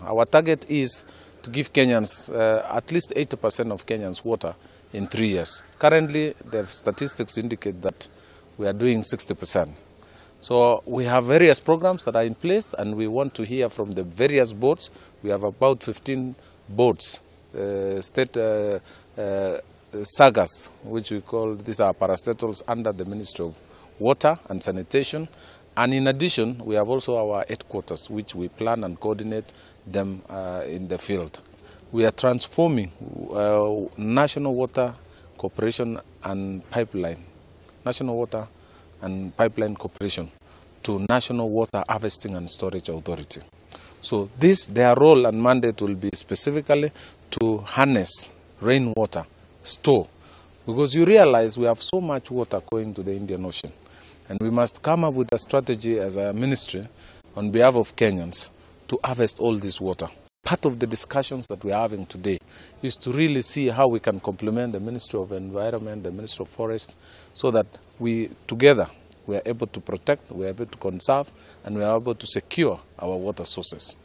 Uh-huh. Our target is to give Kenyans, uh, at least 80% of Kenyans water in three years. Currently, the statistics indicate that we are doing 60%. So we have various programs that are in place and we want to hear from the various boards. We have about 15 boards, uh, state uh, uh, sagas, which we call, these are parastatals under the Ministry of Water and Sanitation. And in addition, we have also our headquarters, which we plan and coordinate them uh, in the field. We are transforming uh, National Water Corporation and Pipeline, National Water and Pipeline Corporation to National Water Harvesting and Storage Authority. So this, their role and mandate will be specifically to harness rainwater, store, because you realize we have so much water going to the Indian Ocean. And we must come up with a strategy as a ministry on behalf of Kenyans to harvest all this water. Part of the discussions that we're having today is to really see how we can complement the Ministry of Environment, the Ministry of Forest, so that we together we are able to protect, we are able to conserve, and we are able to secure our water sources.